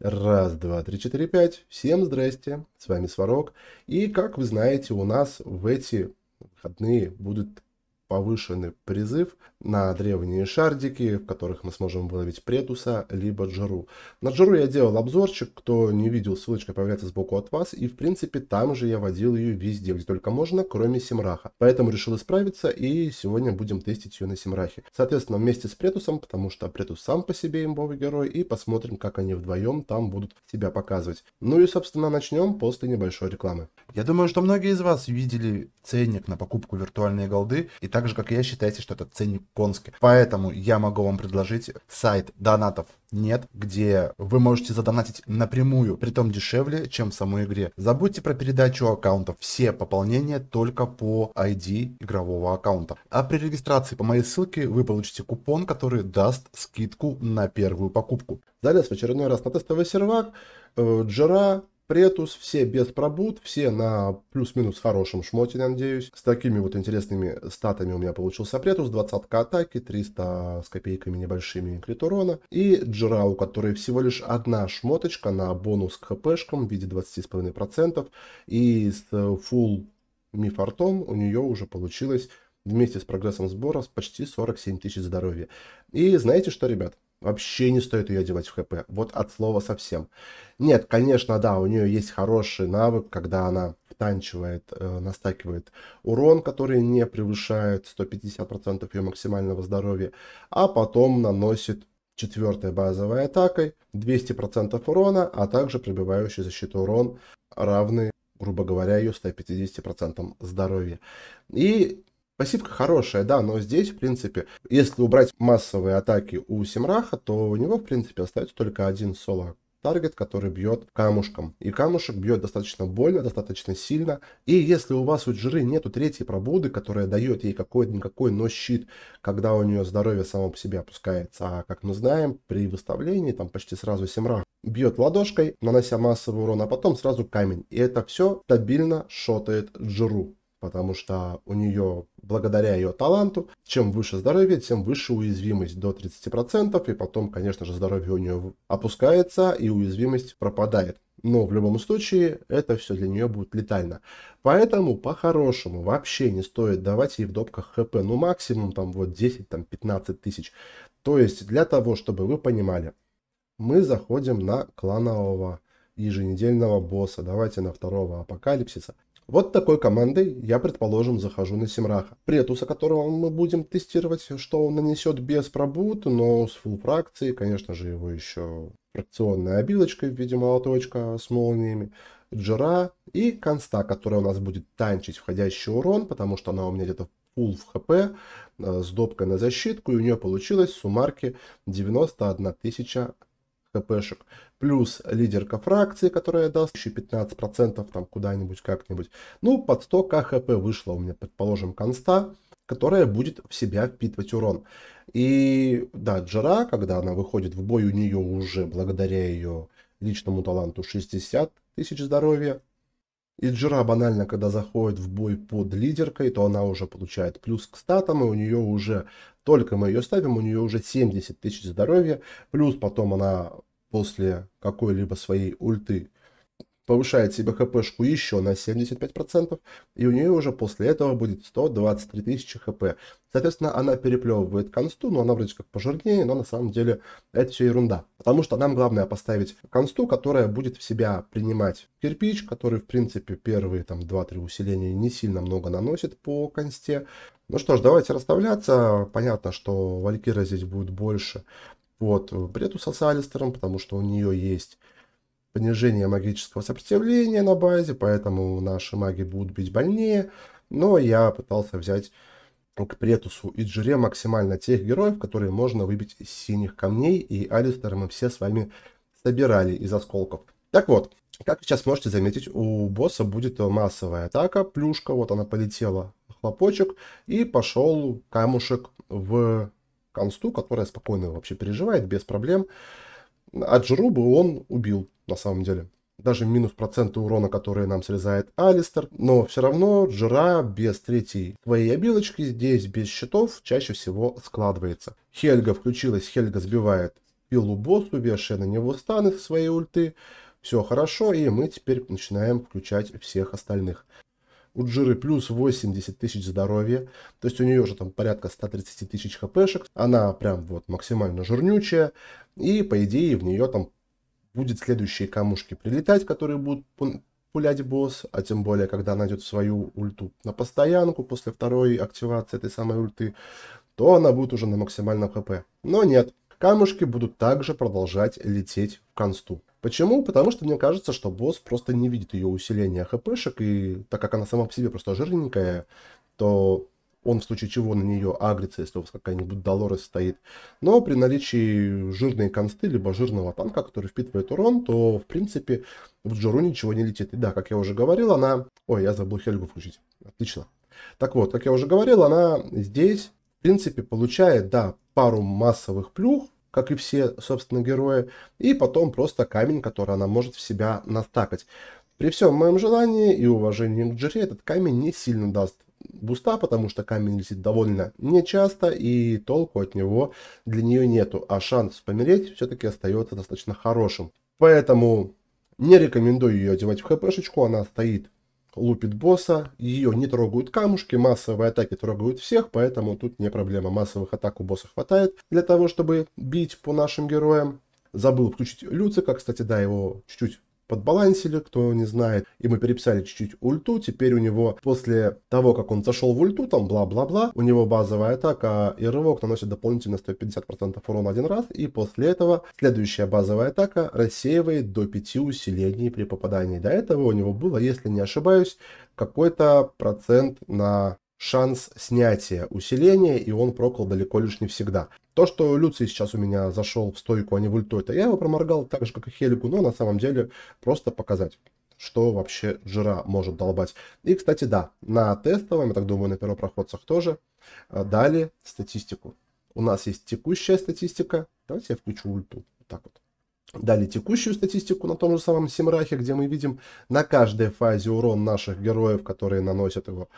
Раз, два, три, четыре, пять. Всем здрасте, с вами Сварог. И, как вы знаете, у нас в эти выходные будут повышенный призыв на древние шардики, в которых мы сможем выловить претуса, либо джару. На джару я делал обзорчик, кто не видел, ссылочка появляется сбоку от вас, и в принципе там же я водил ее везде, где только можно, кроме Симраха. Поэтому решил исправиться, и сегодня будем тестить ее на Симрахе. Соответственно, вместе с претусом, потому что претус сам по себе имбовый герой, и посмотрим, как они вдвоем там будут себя показывать. Ну и, собственно, начнем после небольшой рекламы. Я думаю, что многие из вас видели ценник на покупку виртуальной голды, и так так же, как и я, считаете, что этот ценник конский. Поэтому я могу вам предложить сайт донатов нет, где вы можете задонатить напрямую, при том дешевле, чем в самой игре. Забудьте про передачу аккаунтов. Все пополнения только по ID игрового аккаунта. А при регистрации по моей ссылке вы получите купон, который даст скидку на первую покупку. далее в очередной раз на тестовый сервак. Э, Джера Претус, все без пробуд, все на плюс-минус хорошем шмоте, я надеюсь. С такими вот интересными статами у меня получился Претус, двадцатка атаки, 300 с копейками небольшими крит урона. И Джира, у которой всего лишь одна шмоточка на бонус к хпшкам в виде 20,5%. И с full э, мифартом у нее уже получилось вместе с прогрессом сбора почти 47 тысяч здоровья. И знаете что, ребят? Вообще не стоит ее одевать в ХП. Вот от слова совсем. Нет, конечно, да, у нее есть хороший навык, когда она танчивает, э, настакивает урон, который не превышает 150% ее максимального здоровья, а потом наносит четвертой базовой атакой 200% урона, а также пробивающий защиту урон равный грубо говоря, ее 150% здоровья. И Пассивка хорошая, да, но здесь, в принципе, если убрать массовые атаки у Симраха, то у него, в принципе, остается только один соло таргет, который бьет камушком. И камушек бьет достаточно больно, достаточно сильно. И если у вас у Джиры нету третьей пробуды, которая дает ей какой-никакой, но щит, когда у нее здоровье само по себе опускается. А как мы знаем, при выставлении там почти сразу Симрах бьет ладошкой, нанося массовый урон, а потом сразу камень. И это все стабильно шотает Джиру потому что у нее, благодаря ее таланту, чем выше здоровье, тем выше уязвимость до 30%, и потом, конечно же, здоровье у нее опускается, и уязвимость пропадает. Но в любом случае это все для нее будет летально. Поэтому по-хорошему вообще не стоит давать ей в допках хп, ну максимум там вот 10-15 там, тысяч. То есть для того, чтобы вы понимали, мы заходим на кланового еженедельного босса, давайте на второго апокалипсиса. Вот такой командой я, предположим, захожу на Симраха. Претуса, которого мы будем тестировать, что он нанесет без пробут, но с фул фракцией, конечно же, его еще фракционной обилочкой в виде молоточка с молниями. Джера и Конста, которая у нас будет танчить входящий урон, потому что она у меня где-то пул в хп э, с допкой на защитку, и у нее получилось суммарки 91 тысяча хпшек, плюс лидерка фракции, которая даст еще 15% там куда-нибудь, как-нибудь. Ну, под 100 хп вышло у меня, предположим, конста, которая будет в себя впитывать урон. И да, Джара, когда она выходит в бой, у нее уже благодаря ее личному таланту 60 тысяч здоровья, и Джира банально, когда заходит в бой под лидеркой, то она уже получает плюс к статам, и у нее уже, только мы ее ставим, у нее уже 70 тысяч здоровья, плюс потом она после какой-либо своей ульты повышает себе хпшку еще на 75%, и у нее уже после этого будет 123 тысячи хп. Соответственно, она переплевывает консту, но она вроде как пожирнее, но на самом деле это все ерунда. Потому что нам главное поставить консту, которая будет в себя принимать кирпич, который, в принципе, первые там 2-3 усиления не сильно много наносит по консте. Ну что ж, давайте расставляться. Понятно, что Валькира здесь будет больше вот Бретуса с Алистером, потому что у нее есть понижение магического сопротивления на базе, поэтому наши маги будут бить больнее. Но я пытался взять к Претусу и Джире максимально тех героев, которые можно выбить из синих камней, и Алистер мы все с вами собирали из осколков. Так вот, как сейчас можете заметить, у босса будет массовая атака, плюшка, вот она полетела, хлопочек, и пошел камушек в консту, которая спокойно вообще переживает, без проблем. Аджиру бы он убил, на самом деле. Даже минус проценты урона, которые нам срезает Алистер. Но все равно Джира без третьей твоей обилочки здесь без щитов чаще всего складывается. Хельга включилась, Хельга сбивает пилу боссу, вешая на него станы со своей ульты. Все хорошо, и мы теперь начинаем включать всех остальных у Джиры плюс 80 тысяч здоровья, то есть у нее уже там порядка 130 тысяч хпшек, она прям вот максимально жирнючая, и по идее в нее там будет следующие камушки прилетать, которые будут пулять босс, а тем более, когда она идет свою ульту на постоянку после второй активации этой самой ульты, то она будет уже на максимальном хп. Но нет, камушки будут также продолжать лететь в консту. Почему? Потому что мне кажется, что босс просто не видит ее усиления хпшек, и так как она сама по себе просто жирненькая, то он в случае чего на нее агрится, если у вас какая-нибудь Долорес стоит. Но при наличии жирной консты, либо жирного танка, который впитывает урон, то, в принципе, в Джору ничего не летит. И да, как я уже говорил, она... Ой, я забыл Хельгу включить. Отлично. Так вот, как я уже говорил, она здесь, в принципе, получает, да, пару массовых плюх, как и все, собственно, герои, и потом просто камень, который она может в себя настакать. При всем моем желании и уважении к Джире этот камень не сильно даст буста, потому что камень летит довольно нечасто, и толку от него для нее нету, а шанс помереть все-таки остается достаточно хорошим. Поэтому не рекомендую ее одевать в хпшечку, она стоит лупит босса, ее не трогают камушки, массовые атаки трогают всех, поэтому тут не проблема. Массовых атак у босса хватает для того, чтобы бить по нашим героям. Забыл включить Люцика, кстати, да, его чуть-чуть подбалансили, кто не знает. И мы переписали чуть-чуть ульту. Теперь у него после того, как он зашел в ульту, там бла-бла-бла, у него базовая атака и рывок наносит дополнительно 150% урона один раз. И после этого следующая базовая атака рассеивает до 5 усилений при попадании. До этого у него было, если не ошибаюсь, какой-то процент на шанс снятия усиления, и он прокол далеко лишь не всегда. То, что Люций сейчас у меня зашел в стойку, а не в ульту, это я его проморгал так же, как и Хелику, но на самом деле просто показать что вообще жира может долбать. И, кстати, да, на тестовом, я так думаю, на первопроходцах тоже, э, дали статистику. У нас есть текущая статистика. Давайте я включу ульту. Вот так вот. Дали текущую статистику на том же самом Симрахе, где мы видим на каждой фазе урон наших героев, которые наносят его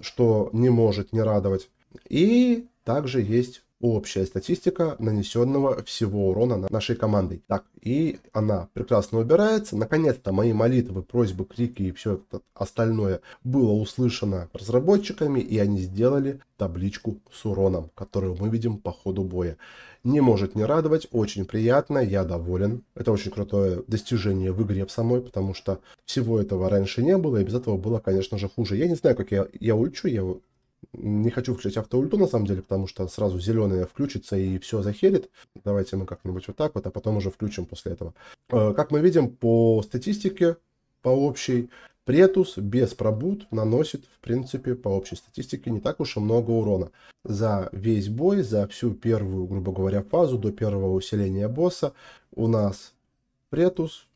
что не может не радовать. И также есть общая статистика нанесенного всего урона нашей командой. Так, и она прекрасно убирается. Наконец-то мои молитвы, просьбы, крики и все это остальное было услышано разработчиками, и они сделали табличку с уроном, которую мы видим по ходу боя. Не может не радовать, очень приятно, я доволен. Это очень крутое достижение в игре в самой, потому что всего этого раньше не было, и без этого было, конечно же, хуже. Я не знаю, как я, я ульчу я не хочу включать автоульту, на самом деле, потому что сразу зеленая включится и все захерит. Давайте мы как-нибудь вот так вот, а потом уже включим после этого. Э, как мы видим по статистике, по общей, Претус без пробуд наносит, в принципе, по общей статистике не так уж и много урона. За весь бой, за всю первую, грубо говоря, фазу до первого усиления босса у нас Претус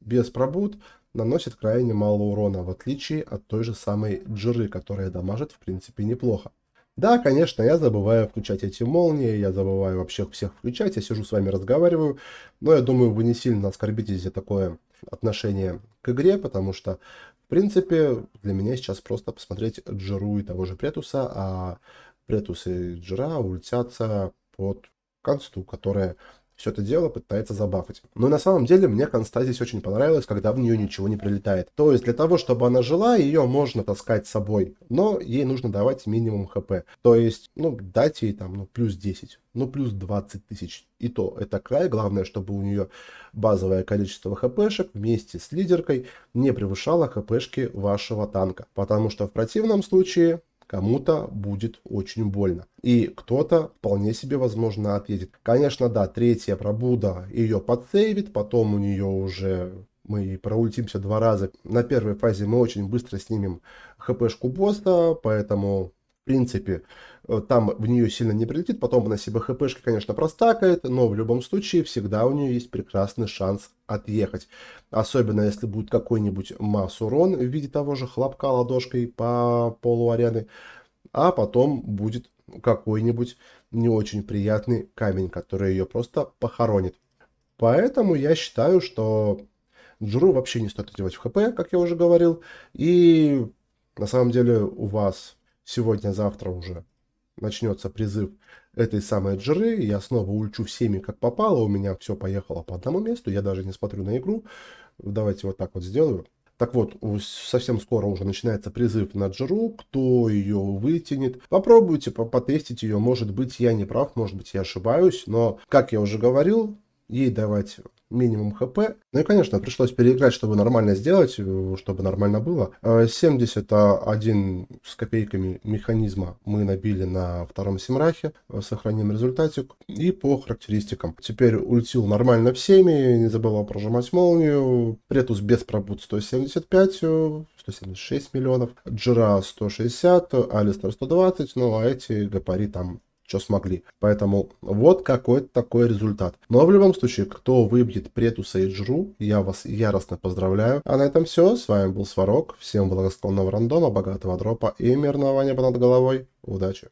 без пробуд наносит крайне мало урона, в отличие от той же самой Джиры, которая дамажит в принципе неплохо. Да, конечно, я забываю включать эти молнии, я забываю вообще всех включать, я сижу с вами разговариваю, но я думаю, вы не сильно оскорбитесь за такое отношение к игре, потому что, в принципе, для меня сейчас просто посмотреть Джиру и того же Претуса, а Претус и Джира улетятся под консту, которая все это дело пытается забафать. Но на самом деле мне конста здесь очень понравилась, когда в нее ничего не прилетает. То есть для того, чтобы она жила, ее можно таскать с собой, но ей нужно давать минимум хп. То есть, ну, дать ей там, ну, плюс 10 ну, плюс 20 тысяч. И то это край. Главное, чтобы у нее базовое количество хпшек вместе с лидеркой не превышало хпшки вашего танка. Потому что в противном случае кому-то будет очень больно. И кто-то вполне себе, возможно, отъедет. Конечно, да, третья пробуда ее подсейвит, потом у нее уже мы проультимся два раза. На первой фазе мы очень быстро снимем хпшку босса, поэтому, в принципе, Э, там в нее сильно не прилетит, потом она себе хпшки, конечно, простакает, но в любом случае всегда у нее есть прекрасный шанс отъехать. Особенно если будет какой-нибудь масс урон в виде того же хлопка ладошкой по полу арены, а потом будет какой-нибудь не очень приятный камень, который ее просто похоронит. Поэтому я считаю, что Джуру вообще не стоит одевать в ХП, как я уже говорил. И на самом деле у вас сегодня-завтра уже начнется призыв этой самой джиры, я снова ульчу всеми как попало, у меня все поехало по одному месту, я даже не смотрю на игру. Давайте вот так вот сделаю. Так вот, совсем скоро уже начинается призыв на джиру, кто ее вытянет. Попробуйте потестить ее, может быть я не прав, может быть я ошибаюсь, но, как я уже говорил, ей давать минимум хп. Ну и, конечно, пришлось переиграть, чтобы нормально сделать, э, чтобы нормально было. 71 э, с копейками механизма мы набили на втором Симрахе, э, сохраним результатик. И по характеристикам. Теперь ультил нормально всеми, не забывал прожимать молнию. Претус без пробуд 175, 176 миллионов. Джира 160, Алистер 120, ну а эти гапари там что смогли. Поэтому вот какой-то такой результат. Но ну, а в любом случае, кто выбьет Претуса и я вас яростно поздравляю. А на этом все. С вами был Сварог. Всем благосклонного рандома, богатого дропа и мирного неба над головой. Удачи!